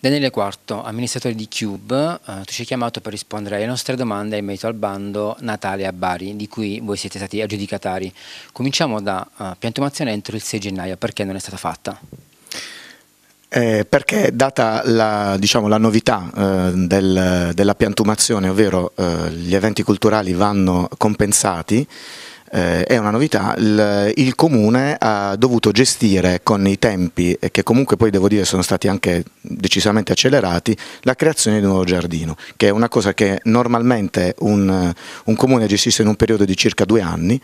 Daniele Quarto, amministratore di Cube, eh, tu ci hai chiamato per rispondere alle nostre domande in merito al bando Natale a Bari, di cui voi siete stati aggiudicatari. Cominciamo da uh, piantumazione entro il 6 gennaio, perché non è stata fatta? Eh, perché data la, diciamo, la novità eh, del, della piantumazione, ovvero eh, gli eventi culturali vanno compensati, eh, è una novità, il, il, comune ha dovuto gestire con i tempi, che comunque poi devo dire sono stati anche decisamente accelerati, la creazione di un nuovo giardino, che è una cosa che normalmente un, un comune gestisce in un periodo di circa due anni,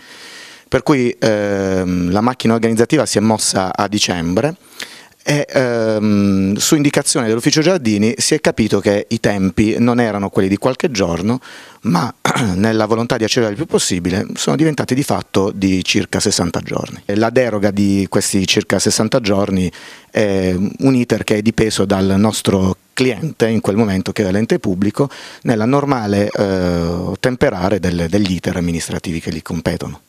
per cui ehm, la macchina organizzativa si è mossa a dicembre, e ehm, su indicazione dell'ufficio Giardini si è capito che i tempi non erano quelli di qualche giorno, ma nella volontà di accelerare il più possibile sono diventati di fatto di circa 60 giorni. La deroga di questi circa 60 giorni è un iter che è dipeso dal nostro cliente in quel momento che è l'ente pubblico nella normale eh, temperare delle, degli iter amministrativi che gli competono.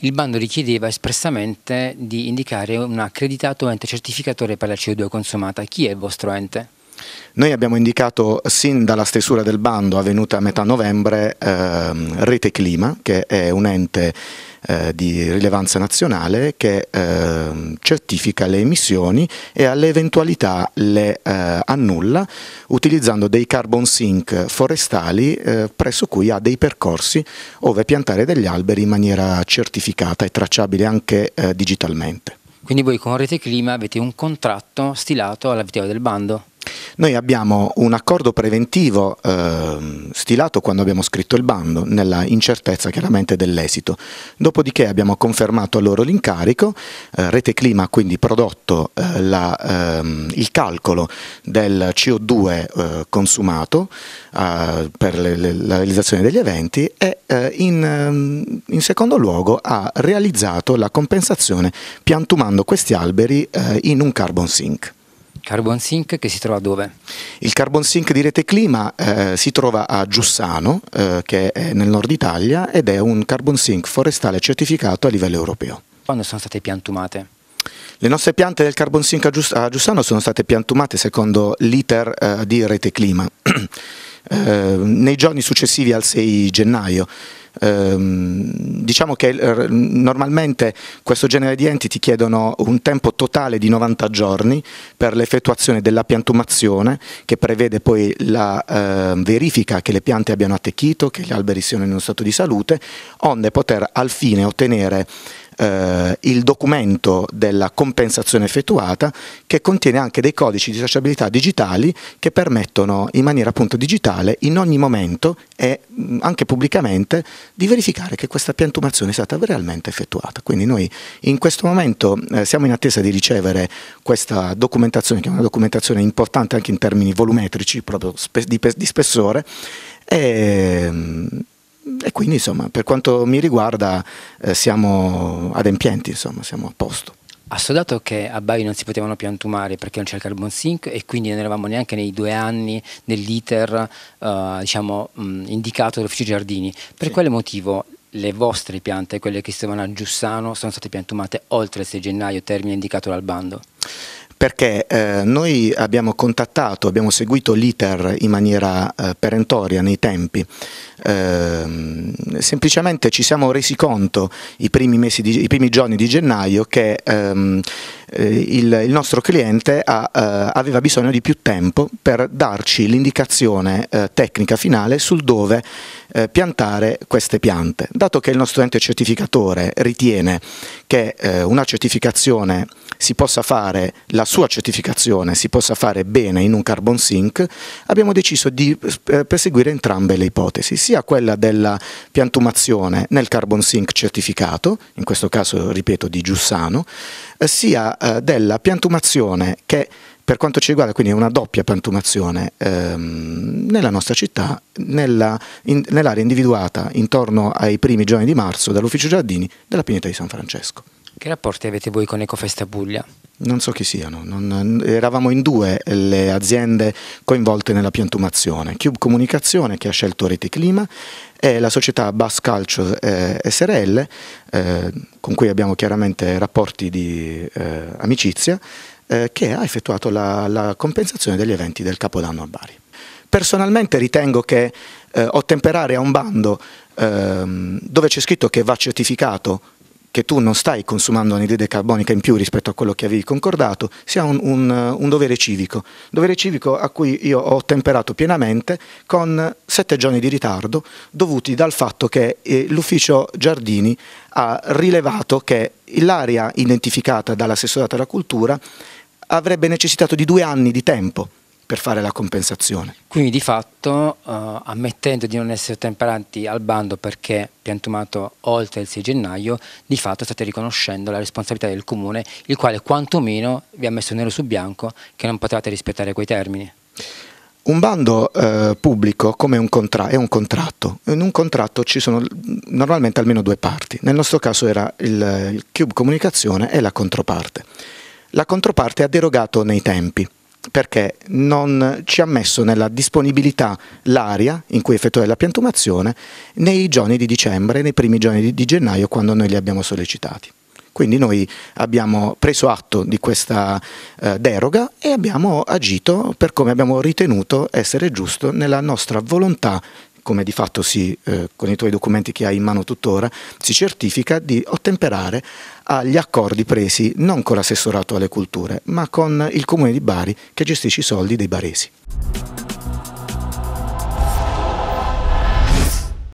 Il bando richiedeva espressamente di indicare un accreditato ente certificatore per la CO2 consumata. Chi è il vostro ente? Noi abbiamo indicato sin dalla stesura del bando avvenuta a metà novembre ehm, Rete Clima, che è un ente eh, di rilevanza nazionale che eh, certifica le emissioni e alle eventualità le eh, annulla utilizzando dei carbon sink forestali eh, presso cui ha dei percorsi dove piantare degli alberi in maniera certificata e tracciabile anche eh, digitalmente. Quindi voi con Rete Clima avete un contratto stilato alla vittoria del bando? Noi abbiamo un accordo preventivo eh, stilato quando abbiamo scritto il bando, nella incertezza chiaramente dell'esito. Dopodiché abbiamo confermato a loro l'incarico, eh, Rete Clima ha quindi prodotto eh, la, ehm, il calcolo del CO2 eh, consumato eh, per le, le, la realizzazione degli eventi e eh, in, ehm, in, secondo luogo ha realizzato la compensazione piantumando questi alberi in un carbon sink. Carbon Sink che si trova dove? Il Carbon Sink di Rete Clima eh, si trova a Giussano, eh, che è nel nord Italia, ed è un Carbon Sink forestale certificato a livello europeo. Quando sono state piantumate? Le nostre piante del carbon sink a, Giussano sono state piantumate secondo l'iter eh, di Rete Clima. eh, nei giorni successivi al 6 gennaio ehm, diciamo che normalmente questo genere di enti ti chiedono un tempo totale di 90 giorni per l'effettuazione della piantumazione che prevede poi la eh, verifica che le piante abbiano attecchito, che gli alberi siano in uno stato di salute, onde poter al fine ottenere eh, il documento della compensazione effettuata che contiene anche dei codici di tracciabilità digitali che permettono in maniera appunto digitale in ogni momento e anche pubblicamente di verificare che questa piantumazione è stata realmente effettuata. Quindi noi in questo momento eh, siamo in attesa di ricevere questa documentazione che è una documentazione importante anche in termini volumetrici, proprio spe di, di spessore e, e quindi insomma per quanto mi riguarda eh, siamo adempienti, insomma siamo a posto. Assodato che a Bari non si potevano piantumare perché non c'era il carbon sink e quindi non eravamo neanche nei due anni dell'iter eh, diciamo, mh, indicato dall'ufficio giardini. Per sì. quale motivo le vostre piante, quelle che si trovano a Giussano, sono state piantumate oltre il 6 gennaio, termine indicato dal bando? perché eh, noi abbiamo contattato, abbiamo seguito l'iter in maniera eh, perentoria nei tempi, eh, semplicemente ci siamo resi conto i primi, di, i primi giorni di gennaio che ehm, eh, il, il, nostro cliente ha, eh, aveva bisogno di più tempo per darci l'indicazione eh, tecnica finale sul dove piantare queste piante. Dato che il nostro ente certificatore ritiene che una certificazione si possa fare la sua certificazione si possa fare bene in un carbon sink, abbiamo deciso di eh, perseguire entrambe le ipotesi, sia quella della piantumazione nel carbon sink certificato, in questo caso ripeto di Giussano, eh, sia eh, della piantumazione che per quanto ci riguarda, quindi è una doppia piantumazione ehm, nella nostra città, nell'area in, nell individuata intorno ai primi giorni di marzo dall'ufficio Giardini della pineta di San Francesco. Che rapporti avete voi con Ecofesta Puglia? Non so chi siano, non, eravamo in due le aziende coinvolte nella piantumazione, Cube Comunicazione che ha scelto Rete Clima e la società Bass Culture eh, SRL eh, con cui abbiamo chiaramente rapporti di eh, amicizia eh, che ha effettuato la, la compensazione degli eventi del Capodanno a Bari. Personalmente ritengo che eh, ottemperare a un bando ehm, dove c'è scritto che va certificato che tu non stai consumando anidride carbonica in più rispetto a quello che avevi concordato, sia un, un, un dovere civico. Dovere civico a cui io ho temperato pienamente con sette giorni di ritardo dovuti dal fatto che eh, l'ufficio Giardini ha rilevato che l'area identificata dall'assessorato alla cultura avrebbe necessitato di due anni di tempo per fare la compensazione. Quindi di fatto, eh, ammettendo di non essere temperati al bando perché piantumato oltre il 6 gennaio, di fatto state riconoscendo la responsabilità del comune, il quale quantomeno vi ha messo nero su bianco che non potevate rispettare quei termini. Un bando eh, pubblico come un è un contratto, in un contratto ci sono normalmente almeno due parti, nel nostro caso era il, il Cube Comunicazione e la controparte. La controparte ha derogato nei tempi, perché non ci ha messo nella disponibilità l'area in cui effettuare la piantumazione nei giorni di dicembre, nei primi giorni di gennaio quando noi li abbiamo sollecitati. Quindi noi abbiamo preso atto di questa eh, deroga e abbiamo agito per come abbiamo ritenuto essere giusto nella nostra volontà come di fatto si, eh, con i tuoi documenti che hai in mano tuttora, si certifica di ottemperare agli accordi presi non con l'assessorato alle culture, ma con il comune di Bari che gestisce i soldi dei baresi.